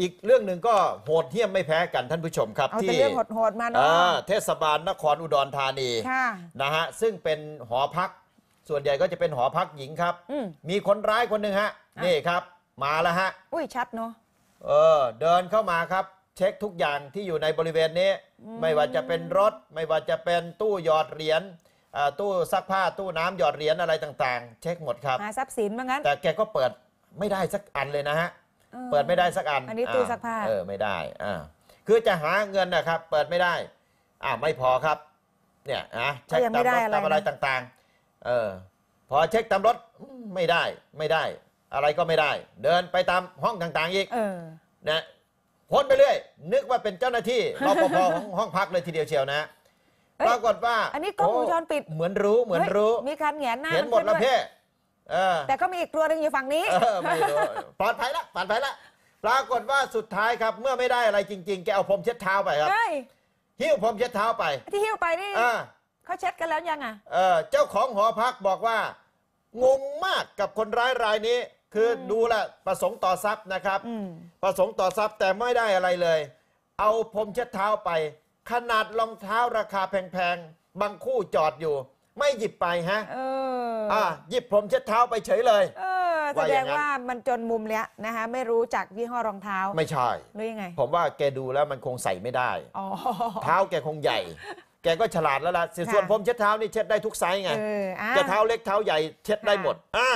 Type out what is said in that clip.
อีกเรื่องหนึ่งก็โหดเหี้ยมไม่แพ้กันท่านผู้ชมครับที่เรื่องโหดๆมาเนอะอเทศบาลนครอุดรธานีนะฮะ ซึ่งเป็นหอพักส่วนใหญ่ก็จะเป็นหอพักหญิงครับ มีคนร้ายคนหนึ่งฮะ นี่ครับ มาแล้วฮะ อุ้ยชัดเนาะเออเดินเข้ามาครับ เช็คทุกอย่างที่อยู่ในบริเวณนี้ ไม่ว่าจะเป็นรถ ไม่ว่าจะเป็นตู้หยอดเหรียญตู้ซักผ้าตู้น้ำหยอดเหรียญอะไรต่างๆเช็คหมดครับหาทรัพย์สินว่างั้นแต่แกก็เปิดไม่ได้สักอันเลยนะฮะเปิดไม่ได้สักอัน อันนี้ตู้ซักผ้าเออ ไม่ได้อ่าคือจะหาเงินนะครับ เปิดไม่ได้อ่าไม่พอครับ เนี่ยนะเช็คตามรถตามอะไรต่าง ๆ เออพอเช็คตามรถไม่ได้ไม่ได้ อะไรก็ไม่ได้ เดินไปตามห้องต่าง ๆอีกนะ พ้นไปเรื่อย นึกว่าเป็นเจ้าหน้าที่รปภของห้องพักเลยทีเดียวเชียวนะปรากฏว่า อันนี้กล้องวงจรปิดเหมือนรู้ เหมือนรู้มีการแงงหน้าเห็นหมดแล้วเพ่ออแต่ก็มีอีกตัวหนึ่งอยู่ฝั่งนี้ไมู่ปลอดภัยละปลอดภัยละปรากฏว่าสุดท้ายครับ เมื่อไม่ได้อะไรจริงๆ แกเอาพรมเช็ดเท้าไปครับหิ้วพรมเช็ดเท้าไป ที่หิ้วไปนี่เขาเช็ดกันแล้วยังอ่ะเออเจ้าของหอพักบอกว่างงมากกับคนร้ายรายนี้ คืออดูละประสงค์ต่อทรัพย์นะครับประสงค์ต่อทรัพย์แต่ไม่ได้อะไรเลย เอาพรมเช็ดเท้าไป ขนาดรองเท้าราคาแพงๆบางคู่จอดอยู่ ไม่หยิบไปฮะอ่าหยิบผมเช็ดเท้าไปเฉยเลยเออแสดงว่ามันจนมุมแล้วนะคะไม่รู้จักยี่ห้อรองเท้า ไม่ใช่หรือยังไงผมว่าแกดูแล้วมันคงใส่ไม่ได้เท้าแกคงใหญ่ แกก็ฉลาดแล้วล่ะส่วนพรผมเช็ดเท้านี่เช็ดได้ทุกไซส์ไงจะเท้าเล็กเท้าใหญ่ เช็ดได้หมดอ่า